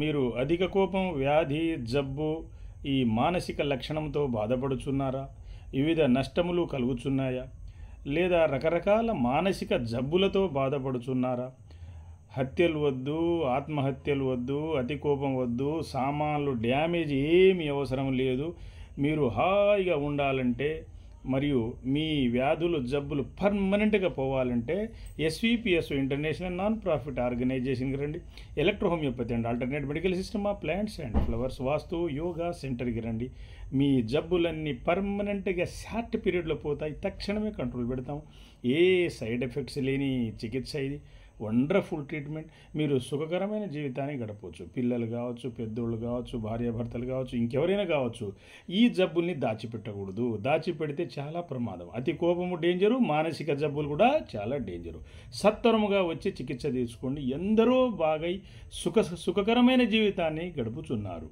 మీరు అధిక కోపం వ్యాధి జబ్బు ఈ మానసిక లక్షణంతో బాధపడుచున్నారా వివిధ నష్టములు కలుగుచున్నాయా లేదా రకరకాల మానసిక జబ్బులతో బాధపడుచున్నారా హత్యలు వద్దు ఆత్మహత్యలు వద్దు అతి కోపం వద్దు సామాన్లు డ్యామేజ్ ఏమీ అవసరం లేదు మీరు హాయిగా ఉండాలంటే మరియు మీ వ్యాధులు జబ్బులు పర్మనెంట్గా పోవాలంటే ఎస్విపిఎస్ ఇంటర్నేషనల్ నాన్ ప్రాఫిట్ ఆర్గనైజేషన్కి రండి electro homeopathy and alternate medical system of plants and flowers vastu yoga సెంటర్కి రండి మీ జబ్బులన్నీ పర్మనెంట్గా షార్ట్ పీరియడ్లో పోతాయి తక్షణమే కంట్రోల్ పెడతాం ఏ సైడ్ ఎఫెక్ట్స్ లేని చికిత్స ఇది వండర్ఫుల్ ట్రీట్మెంట్ మీరు సుఖకరమైన జీవితాన్ని గడపవచ్చు పిల్లలు కావచ్చు పెద్దోళ్ళు కావచ్చు భార్యాభర్తలు కావచ్చు ఇంకెవరైనా కావచ్చు ఈ జబ్బుల్ని దాచిపెట్టకూడదు దాచిపెడితే చాలా ప్రమాదం అతి కోపము డేంజరు మానసిక జబ్బులు కూడా చాలా డేంజరు సత్వరముగా వచ్చి చికిత్స తీసుకోండి ఎందరో బాగై సుఖ సుఖకరమైన జీవితాన్ని గడుపుచున్నారు